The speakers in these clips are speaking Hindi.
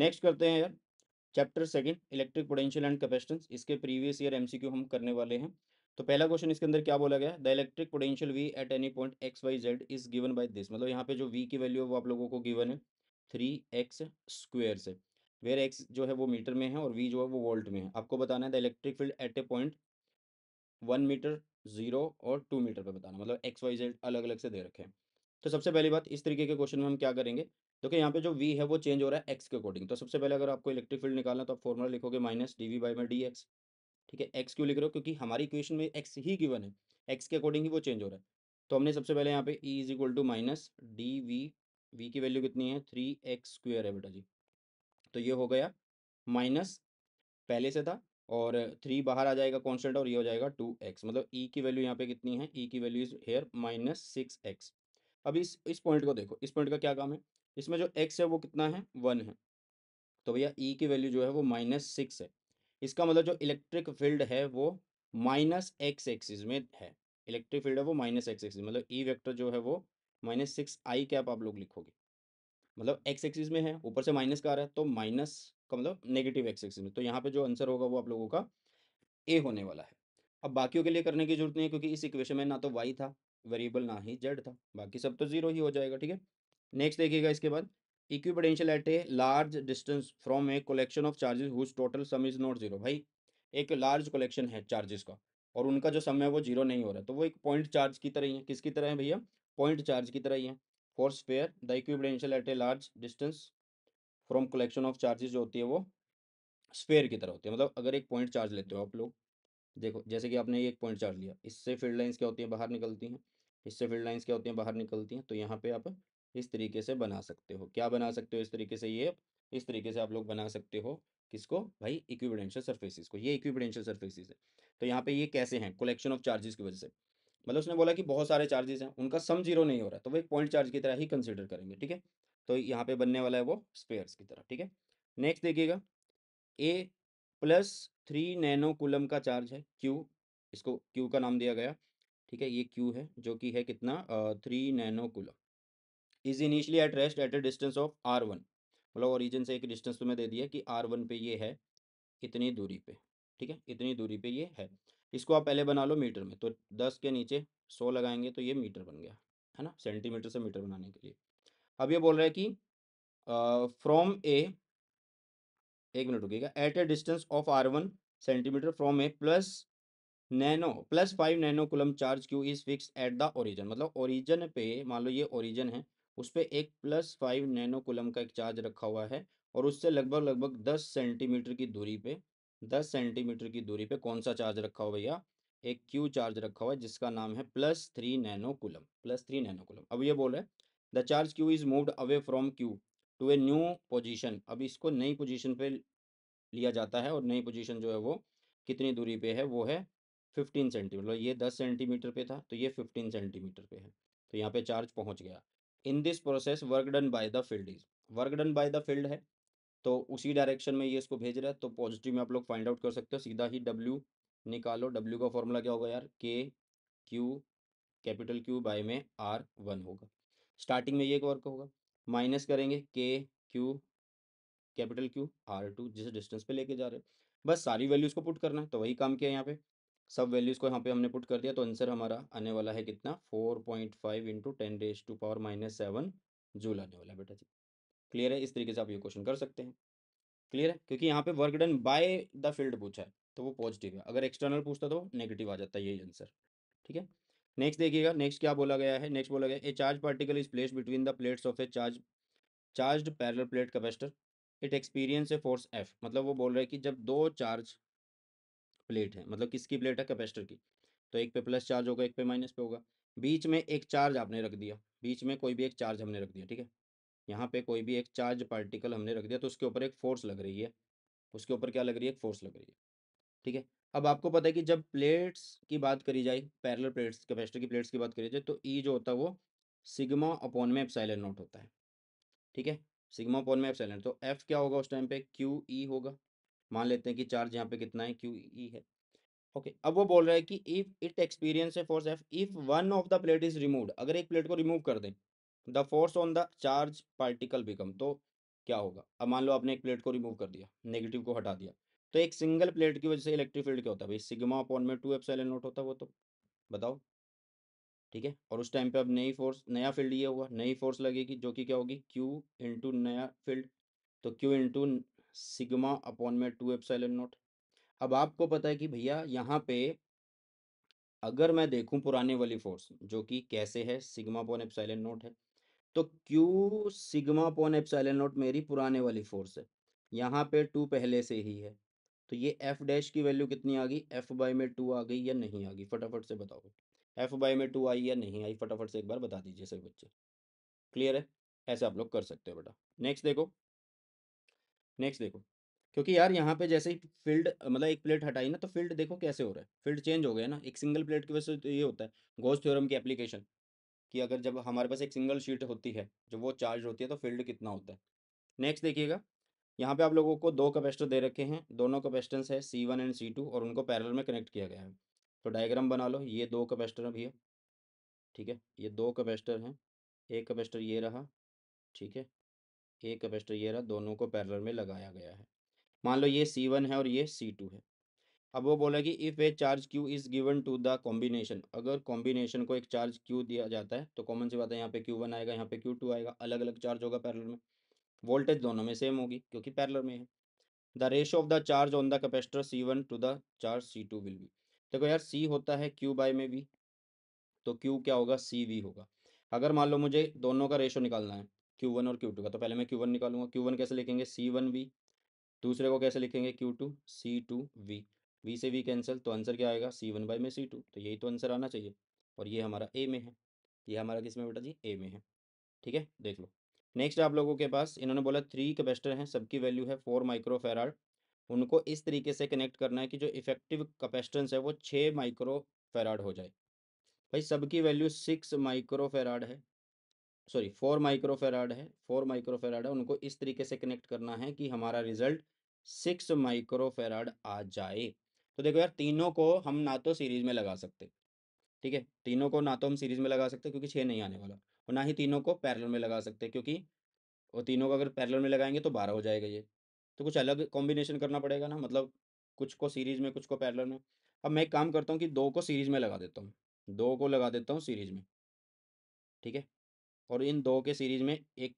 नेक्स्ट करते हैं यार chapter second electric potential and capacitance इसके प्रीवियस ईयर एमसीक्यू हम करने वाले हैं तो पहला क्वेश्चन इसके अंदर क्या बोला गया the electric potential V at any point x y z is given by this मतलब यहाँ पे जो वी की वैल्यू है वो आप लोगों को गिवन है थ्री एक्स स्क्वेयर से वेयर एक्स जो है वो मीटर में है और वी जो है वो वोल्ट में है आपको बताना है the electric field at a point one metre zero और टू मीटर पर बताना मतलब एक्स वाई जेड अलग अलग से दे रखे हैं तो सबसे पहली बात इस तरीके के क्वेश्चन में हम क्या करेंगे देखो यहाँ पे जो वी है वो चेंज हो रहा है एक्स के अकॉर्डिंग तो सबसे पहले अगर आपको इलेक्ट्रिक फील्ड निकालना तो आप फॉर्मूला लिखोगे माइनस डी वी बाई में डी एक्स ठीक है एक्स क्यों लिख रहे हो क्योंकि हमारी इक्वेशन में एक्स ही गिवन है एक्स के अकॉर्डिंग ही वो चेंज हो रहा है तो हमने सबसे पहले यहाँ पे E is equal to minus d V V की वैल्यू कितनी है थ्री एक्स स्क्वेयर है बेटा जी तो ये हो गया माइनस पहले से था और थ्री बाहर आ जाएगा कॉन्स्टेंट और ये हो जाएगा टू एक्स मतलब ई e की वैल्यू यहाँ पे कितनी है ई e की value is here minus six x अब इस इस पॉइंट को देखो इस पॉइंट का क्या काम है इसमें जो एक्स है वो कितना है वन है तो भैया ई e की वैल्यू जो है वो माइनस सिक्स है इसका मतलब जो इलेक्ट्रिक फील्ड है वो माइनस एक्स एक्सिस में है इलेक्ट्रिक फील्ड है वो माइनस एक्स एक्सिस मतलब ई e वेक्टर जो है वो माइनस सिक्स आई कैप आप लोग लिखोगे मतलब एक्स एक्सिस में है ऊपर से माइनस का आ रहा है तो माइनस का मतलब नेगेटिव एक्स एक्सिस में तो यहाँ पे जो आंसर होगा वो आप लोगों का ए होने वाला है अब बाकियों के लिए करने की जरूरत नहीं है क्योंकि इस इक्वेशन में ना तो वाई था वेरिएबल ना ही जेड था बाकी सब तो जीरो ही हो जाएगा ठीक है नेक्स्ट देखिएगा इसके बाद equipotential at a large distance from a collection of charges whose total sum is not zero भाई एक लार्ज कलेक्शन है चार्जेस का और उनका जो सम है वो जीरो नहीं हो रहा तो वो एक पॉइंट चार्ज की तरह ही है किसकी तरह है भैया पॉइंट चार्ज की तरह ही है for sphere the equipotential at a large distance from collection of charges जो होती है वो स्पेयर की तरह होती है मतलब अगर एक पॉइंट चार्ज लेते हो आप लोग देखो जैसे कि आपने ये एक पॉइंट चार्ज लिया इससे फील्ड लाइन्स क्या होती हैं बाहर निकलती हैं इससे फील्ड लाइन्स क्या होती हैं बाहर निकलती हैं तो यहाँ पे आप इस तरीके से बना सकते हो क्या बना सकते हो इस तरीके से ये इस तरीके से आप लोग बना सकते हो किसको भाई इक्विडेंशियल सर्फेसिस को ये इक्विडेंशियल सर्फेसिस है तो यहाँ पे ये कैसे हैं कलेक्शन ऑफ चार्जेस की वजह से मतलब उसने बोला कि बहुत सारे चार्जेस हैं उनका सम जीरो नहीं हो रहा तो वो एक पॉइंट चार्ज की तरह ही कंसिडर करेंगे ठीक है तो यहाँ पे बनने वाला है वो स्पेयर्स की तरह ठीक है नेक्स्ट देखिएगा ए प्लस थ्री नैनोकुलम का चार्ज है क्यू इसको क्यू का नाम दिया गया ठीक है ये क्यू है जो कि है कितना three nanocoulomb is initially at rest at a distance of r one मतलब ओरिजिन से एक डिस्टेंस तुम्हें तो दे दिया कि आर वन पे ये है इतनी दूरी पे ठीक है इतनी दूरी पे ये है इसको आप पहले बना लो मीटर में तो दस के नीचे सौ लगाएंगे तो ये मीटर बन गया है ना सेंटीमीटर से मीटर बनाने के लिए अब ये बोल रहा है कि फ्रॉम ए एक मिनट रुकेगा at a distance of r one centimetre from a plus nano plus five nano coulomb charge Q is fix at the origin मतलब ओरिजन पे मान लो ये ओरिजन है उस पर एक प्लस फाइव नैनो कुलम का एक चार्ज रखा हुआ है और उससे लगभग लगभग दस सेंटीमीटर की दूरी पे दस सेंटीमीटर की दूरी पे कौन सा चार्ज रखा हुआ भैया एक क्यू चार्ज रखा हुआ है जिसका नाम है plus three nano coulomb plus three nano coulomb अब ये बोल रहे the charge Q is moved away from Q to a new position अब इसको नई पोजीशन पर लिया जाता है और नई पोजिशन जो है वो कितनी दूरी पर है वो है फिफ्टीन सेंटीमीटर मतलब ये दस सेंटीमीटर पे था तो ये फिफ्टीन सेंटीमीटर पर है तो यहाँ पे चार्ज पहुँच गया in this process work done by the field is work done by the field है तो उसी डायरेक्शन में ये इसको भेज रहा है तो पॉजिटिव में आप लोग फाइंड आउट कर सकते हो सीधा ही डब्ल्यू निकालो डब्ल्यू का फॉर्मूला क्या होगा यार k Q capital Q by में आर वन होगा स्टार्टिंग में ये एक वर्क होगा माइनस करेंगे k Q capital Q r two जिस डिस्टेंस पे लेके जा रहे हैं बस सारी वैल्यूज़ को पुट करना है तो वही काम किया यहाँ पे सब वैल्यूज़ को यहाँ पे हमने पुट कर दिया तो आंसर हमारा आने वाला है कितना four point five into ten raise to power minus seven joule आने वाला है बेटा जी क्लियर है इस तरीके से आप ये क्वेश्चन कर सकते हैं क्लियर है क्योंकि यहाँ पे work done by the field पूछा है तो वो पॉजिटिव है अगर एक्सटर्नल पूछता तो नेगेटिव आ जाता है यही आंसर ठीक है नेक्स्ट देखिएगा नेक्स्ट क्या बोला गया है नेक्स्ट बोला गया a charge particle is place between the plates of a charge charge parallel plate capacitor it experience a force F मतलब वो बोल रहे हैं कि जब दो चार्ज प्लेट है मतलब किसकी प्लेट है कैपेसिटर की तो एक पे प्लस चार्ज होगा एक पे माइनस पे होगा बीच में एक चार्ज आपने रख दिया बीच में कोई भी एक चार्ज हमने रख दिया ठीक है यहाँ पे कोई भी एक चार्ज पार्टिकल हमने रख दिया तो उसके ऊपर एक फोर्स लग रही है उसके ऊपर क्या लग रही है एक फोर्स लग रही है ठीक है अब आपको पता है कि जब प्लेट्स की बात करी जाए पैरल प्लेट्स कैपेसिटर की प्लेट्स की बात करी जाए तो ई जो होता है वो सिग्मा अपॉन में एप्साइलन नोट होता है ठीक है सिग्मा अपॉन में एप्साइलन तो एफ क्या होगा उस टाइम पे क्यू ई होगा मान लेते हैं कि चार्ज यहाँ पे कितना है क्यू ई e है ओके okay, अब वो बोल रहा है कि if it experience a force F if one of the plate is remove अगर एक प्लेट को रिमूव कर दें the force on the charge particle become तो क्या होगा अब मान लो आपने एक प्लेट को रिमूव कर दिया नेगेटिव को हटा दिया तो एक सिंगल प्लेट की वजह से इलेक्ट्रिक फील्ड क्या होता है भाई सिग्मा अपॉन में टू एफ सेलन नोट होता है वो तो बताओ ठीक है और उस टाइम पे अब नई फोर्स नया फील्ड ये हुआ नई फोर्स लगेगी जो कि क्या होगी क्यू इंटू नया फील्ड तो क्यू इंटू सिग्मा अपॉन में टू एप्साइलन नोट अब आपको पता है कि भैया यहाँ पे अगर मैं देखूं पुराने वाली फोर्स जो कि कैसे है सिग्मा अपॉन एप्साइलन नोट है तो Q sigma upon epsilon naught मेरी पुराने वाली फोर्स है यहाँ पे टू पहले से ही है तो ये एफ डैश की वैल्यू कितनी आ गई एफ बाई में टू आ गई या नहीं आ गई फटाफट से बताओ एफ बाई में टू आई या नहीं आई फटाफट से एक बार बता दीजिए सभी बच्चे क्लियर है ऐसे आप लोग कर सकते हो बेटा नेक्स्ट देखो नेक्स्ट देखो क्योंकि यार यहाँ पे जैसे ही फील्ड मतलब एक प्लेट हटाई ना तो फील्ड देखो कैसे हो रहा है फील्ड चेंज हो गया ना एक सिंगल प्लेट की वजह से तो ये होता है गोज थ्योरम की एप्लीकेशन कि अगर जब हमारे पास एक सिंगल शीट होती है जब वो चार्ज होती है तो फील्ड कितना होता है नेक्स्ट देखिएगा यहाँ पे आप लोगों को दो कैपेसिटर दे रखे हैं दोनों कैपेसिटेंस है C one and C two और उनको पैरेलल में कनेक्ट किया गया है तो डायग्राम बना लो ये दो कैपेसिटर भैया ठीक है ये दो कैपेसिटर हैं एक कैपेसिटर ये रहा ठीक है ए कैपेसिटर ये रहा दोनों को पैरल में लगाया गया है मान लो ये सी वन है और ये सी टू है अब वो बोला कि if a charge Q is given to the combination अगर कॉम्बिनेशन को एक चार्ज क्यू दिया जाता है तो कॉमन सी बात है यहाँ पे क्यू वन आएगा यहाँ पे क्यू टू आएगा अलग अलग चार्ज होगा पैरल में वोल्टेज दोनों में सेम होगी क्योंकि पैरल में है the ratio of the charge on the capacitor C one to the charge C two will be देखो यार सी होता है क्यू बाई में भी तो क्यू क्या होगा सी वी होगा अगर मान लो मुझे दोनों का रेशो निकालना है क्यू वन और क्यू टू का तो पहले मैं क्यू वन निकालूंगा क्यू वन कैसे लिखेंगे सी वन वी दूसरे को कैसे लिखेंगे Q two C two V V से वी कैंसिल तो आंसर क्या आएगा सी वन बाई में सी टू तो यही तो आंसर आना चाहिए और ये हमारा ए में है ये हमारा किस में बेटा जी ए में है ठीक है देख लो नेक्स्ट आप लोगों के पास इन्होंने बोला थ्री कैपेसिटर हैं सबकी वैल्यू है फोर माइक्रो फेराड उनको इस तरीके से कनेक्ट करना है कि जो इफेक्टिव कैपेसिटेंस है वो छः माइक्रो फेराड हो जाए भाई सबकी वैल्यू सिक्स माइक्रो फेराड है सॉरी फोर माइक्रोफेराड है फोर माइक्रोफेराड है उनको इस तरीके से कनेक्ट करना है कि हमारा रिजल्ट सिक्स माइक्रोफेराड आ जाए तो देखो यार तीनों को हम ना तो सीरीज में लगा सकते ठीक है तीनों को ना तो हम सीरीज में लगा सकते क्योंकि छः नहीं आने वाला और ना ही तीनों को पैरल में लगा सकते क्योंकि वो तीनों को अगर पैरल में लगाएंगे तो बारह हो जाएगा ये तो कुछ अलग कॉम्बिनेशन करना पड़ेगा ना मतलब कुछ को सीरीज में कुछ को पैरल में अब मैं एक काम करता हूँ कि दो को सीरीज में लगा देता हूँ दो को लगा देता हूँ सीरीज में ठीक है और इन दो के सीरीज में एक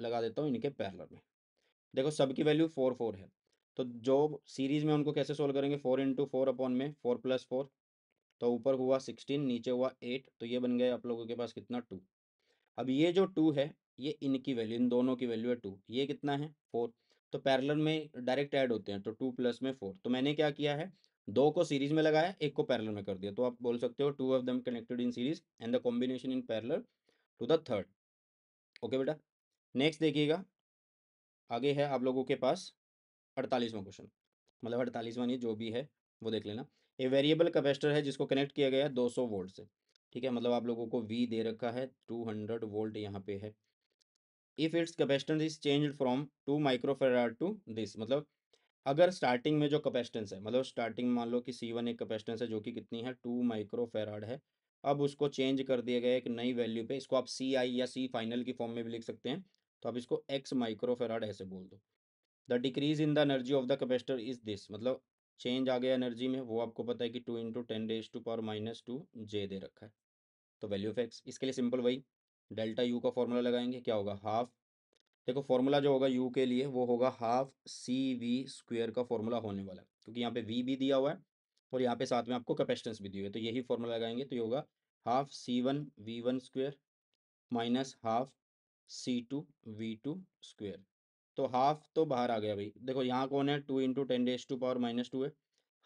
लगा देता हूँ इनके पैरलर में देखो सबकी वैल्यू फोर फोर है तो जो सीरीज में उनको कैसे सोल्व करेंगे फोर इंटू फोर अपॉन में फोर प्लस फोर तो ऊपर हुआ सिक्सटीन नीचे हुआ एट तो ये बन गया आप लोगों के पास कितना टू अब ये जो टू है ये इनकी वैल्यू इन दोनों की वैल्यू है टू ये कितना है फोर तो पैरलर में डायरेक्ट ऐड होते हैं तो टू प्लस में फोर तो मैंने क्या किया है दो को सीरीज में लगाया एक को पैरलर में कर दिया तो आप बोल सकते हो two of them connected in series and the combination in parallel to the third okay बेटा नेक्स्ट देखिएगा आगे है आप लोगों के पास अड़तालीसवां क्वेश्चन मतलब अड़तालीसवां नहीं जो भी है वो देख लेना ये वेरिएबल कैपेसिटर है जिसको कनेक्ट किया गया है सौ वोल्ट से ठीक है मतलब आप लोगों को वी दे रखा है हंड्रेड वोल्ट यहाँ पे है if its capacitance is change from two microfarad to this मतलब अगर स्टार्टिंग में जो कैपेसिटेंस है मतलब स्टार्टिंग मान लो कि सी वन एक कैपेसिटेंस है जो कि कितनी है टू माइक्रोफेराड है अब उसको चेंज कर दिया गया एक नई वैल्यू पे इसको आप सी आई या सी फाइनल की फॉर्म में भी लिख सकते हैं तो आप इसको एक्स माइक्रोफेराड ऐसे बोल दो the decrease in the energy of the capacitor is this मतलब चेंज आ गया एनर्जी में वो आपको पता है कि two into ten raise to power minus two J दे रखा है तो वैल्यू ऑफ एक्स इसके लिए सिंपल वही डेल्टा यू का फॉर्मूला लगाएंगे क्या होगा हाफ देखो फॉर्मूला जो होगा यू के लिए वो होगा हाफ सी वी स्क्वेयर का फॉर्मूला होने वाला है क्योंकि यहाँ पे वी भी दिया हुआ है और यहाँ पे साथ में आपको कैपेसिटेंस भी दी हुई है तो यही फॉर्मूला लगाएंगे तो ये होगा half C one V one square minus half C two V two square तो हाफ तो बाहर आ गया भाई देखो यहाँ कौन है two into ten raise to power minus two है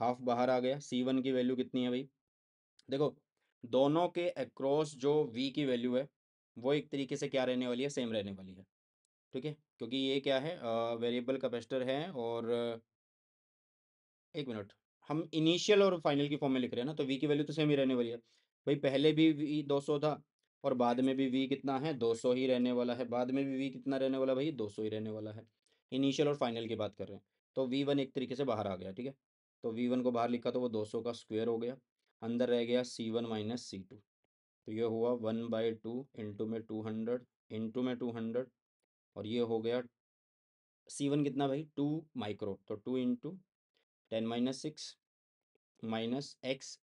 हाफ बाहर आ गया सी वन की वैल्यू कितनी है भाई देखो दोनों के अक्रॉस जो वी की वैल्यू है वो एक तरीके से क्या रहने वाली है सेम रहने वाली है ठीक है क्योंकि ये क्या है वेरिएबल कैपेसिटर है और एक मिनट हम इनिशियल और फाइनल की फॉर्म में लिख रहे हैं ना तो वी की वैल्यू तो सेम ही रहने वाली है भाई पहले भी वी दो था और बाद में भी वी कितना है सौ ही रहने वाला है बाद में भी वी कितना रहने वाला भाई सौ ही रहने वाला है इनिशियल और फाइनल की बात कर रहे हैं तो वी वन एक तरीके से बाहर आ गया ठीक है तो वी वन को बाहर लिखा तो वो सौ का स्क्वेयर हो गया अंदर रह गया C one minus C two तो ये हुआ वन बाई टू इंटू में टू हंड्रेड इंटू में टू हंड्रेड और ये हो गया सी वन कितना भाई टू माइक्रो तो two into ten minus six minus x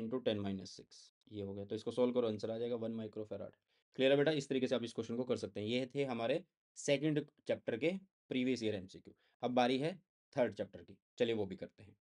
into ten minus six ये हो गया तो इसको सोल्व करो आंसर आ जाएगा वन माइक्रो फेराड क्लियर है बेटा इस तरीके से आप इस क्वेश्चन को कर सकते हैं ये थे हमारे सेकेंड चैप्टर के प्रीवियस ईयर एमसीक्यू अब बारी है थर्ड चैप्टर की चलिए वो भी करते हैं